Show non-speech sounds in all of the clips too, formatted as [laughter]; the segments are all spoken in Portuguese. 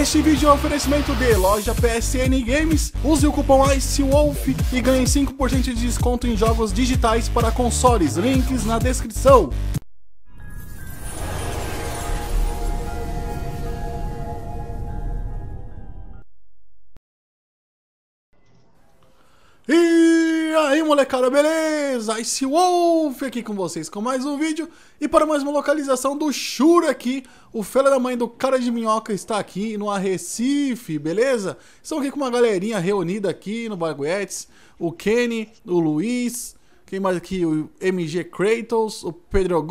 Este vídeo é um oferecimento de loja PSN Games. Use o cupom ICEWOLF e ganhe 5% de desconto em jogos digitais para consoles. Links na descrição. molecada, beleza? Ice Wolf aqui com vocês com mais um vídeo e para mais uma localização do Shura aqui, o fela da mãe do cara de minhoca está aqui no Arrecife, beleza? Estamos aqui com uma galerinha reunida aqui no Baguetes, o Kenny, o Luiz, quem mais aqui? O MG Kratos, o Pedro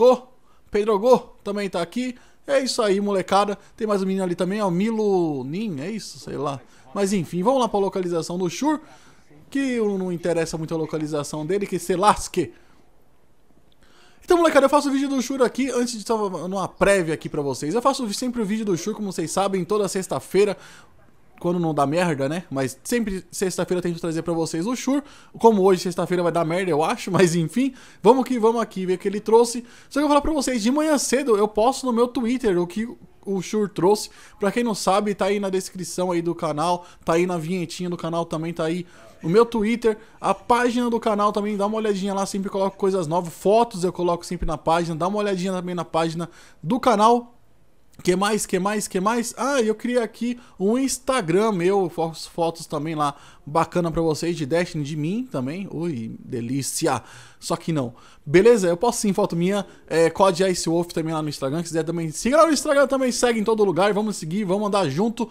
Pedro Go também está aqui, é isso aí, molecada. Tem mais um menino ali também, ó, é Milo Nin, é isso? Sei lá. Mas enfim, vamos lá para a localização do Shur que não interessa muito a localização dele, que se lasque. Então, molecada, eu faço o vídeo do Shur aqui, antes de estar numa prévia aqui pra vocês. Eu faço sempre o vídeo do Shur, como vocês sabem, toda sexta-feira quando não dá merda, né? Mas sempre sexta-feira eu tento trazer para vocês o Shur. Como hoje, sexta-feira, vai dar merda, eu acho, [laughs] mas enfim, vamos que vamos aqui ver o que ele trouxe. Só que eu vou falar pra vocês, de manhã cedo eu posto no meu Twitter o que o Shur trouxe. Pra quem não sabe, tá aí na descrição aí do canal, tá aí na vinhetinha do canal também, tá aí o meu Twitter, a página do canal também, dá uma olhadinha lá, sempre coloco coisas novas, fotos eu coloco sempre na página, dá uma olhadinha também na página do canal, que mais, que mais, que mais? Ah, eu criei aqui um Instagram meu, fotos também lá bacana para vocês de Destiny, de mim também. Ui, delícia! Só que não. Beleza, eu posso sim, foto minha. É, Code Ice Wolf também lá no Instagram. Se quiser também, siga lá no Instagram também, segue em todo lugar. Vamos seguir, vamos andar junto.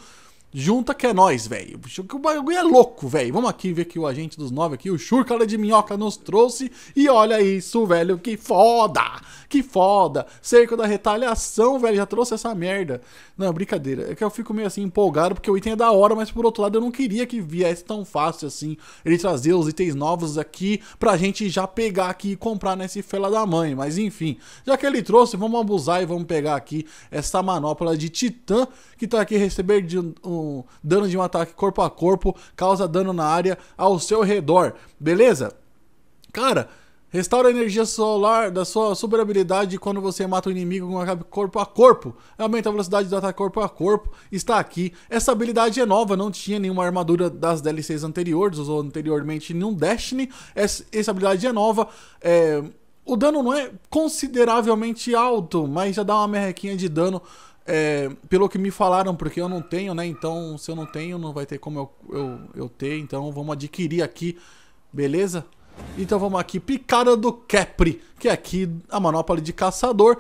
Junta que é nós, velho. O bagulho é louco, velho. Vamos aqui ver que o agente dos nove aqui, o Churcala de Minhoca, nos trouxe. E olha isso, velho. Que foda! Que foda! Cerco da retaliação, velho. Já trouxe essa merda. Não, brincadeira. É que eu fico meio assim empolgado, porque o item é da hora, mas por outro lado eu não queria que viesse tão fácil assim. Ele trazer os itens novos aqui pra gente já pegar aqui e comprar nesse fela da mãe. Mas enfim, já que ele trouxe, vamos abusar e vamos pegar aqui essa manopla de titã que tá aqui receber de um dano de um ataque corpo a corpo, causa dano na área ao seu redor, beleza? Cara, Restaura a energia solar da sua super habilidade quando você mata o um inimigo com um ataque corpo a corpo. Aumenta a velocidade do ataque corpo a corpo. Está aqui. Essa habilidade é nova, não tinha nenhuma armadura das DLCs anteriores, usou anteriormente nenhum Destiny. Essa, essa habilidade é nova. É, o dano não é consideravelmente alto, mas já dá uma merrequinha de dano é, pelo que me falaram, porque eu não tenho, né? Então, se eu não tenho, não vai ter como eu, eu, eu ter. Então, vamos adquirir aqui, beleza? Então, vamos aqui, Picada do Capri, que é aqui a manopla de caçador.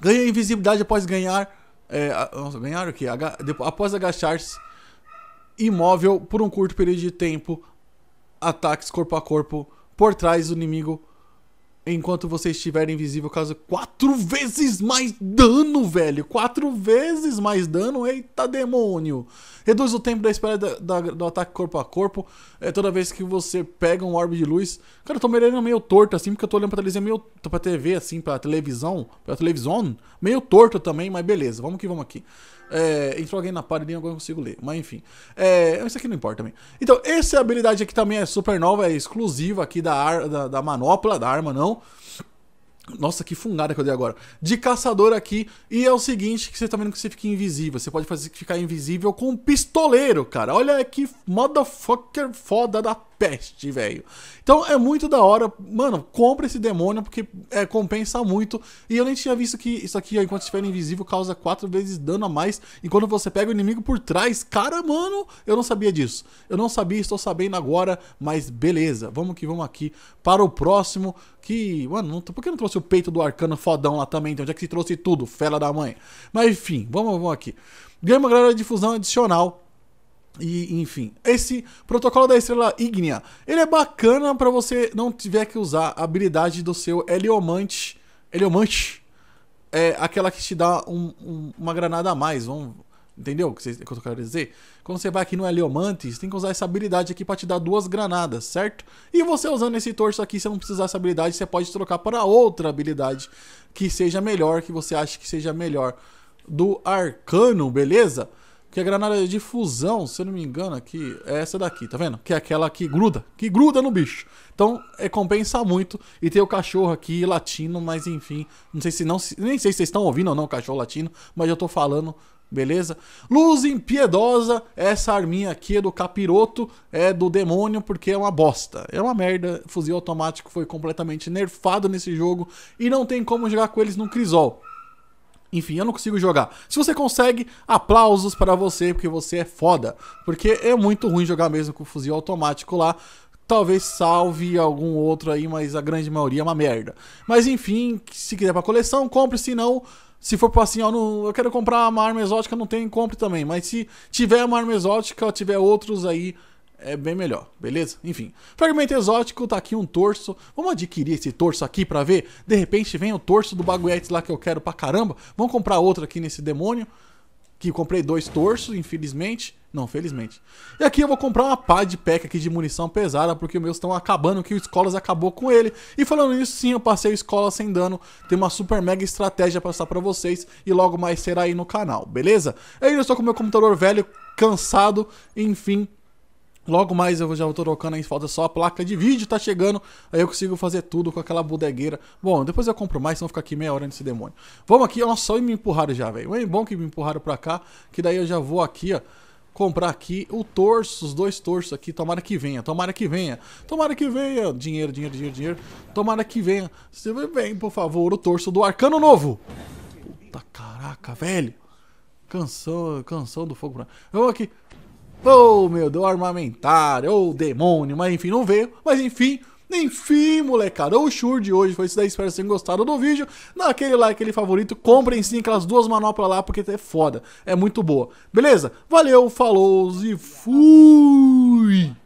Ganha invisibilidade após ganhar... É, nossa, ganhar o quê? Aga, depois, após agachar-se imóvel por um curto período de tempo, ataques corpo a corpo por trás do inimigo enquanto você estiver invisível, causa quatro vezes mais dano, velho. Quatro vezes mais dano, eita demônio. Reduz o tempo da espera da, da, do ataque corpo a corpo. É toda vez que você pega um orbe de luz. Cara, eu tô mirando meio torto assim, porque eu tô olhando pra televisão meio. pra TV, assim, pra televisão. Pra televisão, meio torto também, mas beleza, vamos que vamos aqui. É, entrou alguém na parede e agora eu consigo ler, mas enfim. É, isso aqui não importa também. Então, essa habilidade aqui também é super nova, é exclusiva aqui da, ar, da, da manopla, da arma não. Nossa, que fungada que eu dei agora. De caçador aqui. E é o seguinte, que você tá vendo que você fica invisível. Você pode fazer ficar invisível com um pistoleiro, cara. Olha que motherfucker foda da peste, velho. Então é muito da hora. Mano, compra esse demônio porque é, compensa muito. E eu nem tinha visto que isso aqui, ó, enquanto estiver invisível, causa quatro vezes dano a mais. E quando você pega o inimigo por trás, cara, mano, eu não sabia disso. Eu não sabia, estou sabendo agora, mas beleza. Vamos que vamos aqui para o próximo. Que, mano, não, por que não trouxe o peito do arcano fodão lá também? Então, já que se trouxe tudo, fela da mãe. Mas enfim, vamos, vamos aqui. Ganha uma galera de difusão adicional e, enfim, esse protocolo da estrela ígnea, ele é bacana para você não tiver que usar a habilidade do seu heliomante. Heliomante é aquela que te dá um, um, uma granada a mais, vamos, entendeu o que, que eu quero dizer? Quando você vai aqui no heliomante, você tem que usar essa habilidade aqui para te dar duas granadas, certo? E você usando esse torso aqui, você não precisa dessa habilidade, você pode trocar para outra habilidade que seja melhor, que você acha que seja melhor do arcano, beleza? Que a é granada de fusão, se eu não me engano, aqui é essa daqui, tá vendo? Que é aquela que gruda, que gruda no bicho. Então, é, compensa muito. E tem o cachorro aqui latino, mas enfim, não sei se não, nem sei se vocês estão ouvindo ou não o cachorro latino, mas eu tô falando Beleza? Luz impiedosa, essa arminha aqui é do capiroto, é do demônio, porque é uma bosta. É uma merda, fuzil automático foi completamente nerfado nesse jogo e não tem como jogar com eles no crisol. Enfim, eu não consigo jogar. Se você consegue, aplausos para você, porque você é foda. Porque é muito ruim jogar mesmo com fuzil automático lá. Talvez salve algum outro aí, mas a grande maioria é uma merda. Mas enfim, se quiser pra coleção, compre, se não... Se for assim, ó, não, eu quero comprar uma arma exótica, não tem, compre também. Mas se tiver uma arma exótica, ou tiver outros aí é bem melhor, beleza? Enfim, fragmento exótico, tá aqui um torso. Vamos adquirir esse torso aqui pra ver? De repente vem o torso do baguete lá que eu quero pra caramba. Vamos comprar outro aqui nesse demônio. Que comprei dois torsos, infelizmente. Não, felizmente. E aqui eu vou comprar uma pá de pack aqui de munição pesada, porque os meus estão acabando, que o Escolas acabou com ele. E falando nisso, sim, eu passei o Escolas sem dano. Tem uma super mega estratégia pra passar pra vocês e logo mais será aí no canal, beleza? Eu é estou com o meu computador velho, cansado, enfim, Logo mais eu já vou trocando aí, falta só a placa de vídeo, tá chegando. Aí eu consigo fazer tudo com aquela bodegueira. Bom, depois eu compro mais, senão fica aqui meia hora nesse demônio. Vamos aqui, ó, só me empurraram já, velho. É bom que me empurraram pra cá, que daí eu já vou aqui, ó. Comprar aqui o torso, os dois torços aqui, tomara que venha, tomara que venha, tomara que venha, dinheiro, dinheiro, dinheiro, dinheiro, tomara que venha. Você vem, por favor, o torso do arcano novo. Puta caraca, velho. Canção, canção do fogo. Vamos aqui. Oh, meu Deus, armamentário, ou oh, demônio, mas enfim, não veio. Mas enfim, enfim, molecada, o Shure de hoje foi isso daí. Espero que vocês tenham gostado do vídeo. Dá aquele like, aquele favorito. Comprem sim aquelas duas manoplas lá, porque é foda. É muito boa. Beleza? Valeu, falou e fui!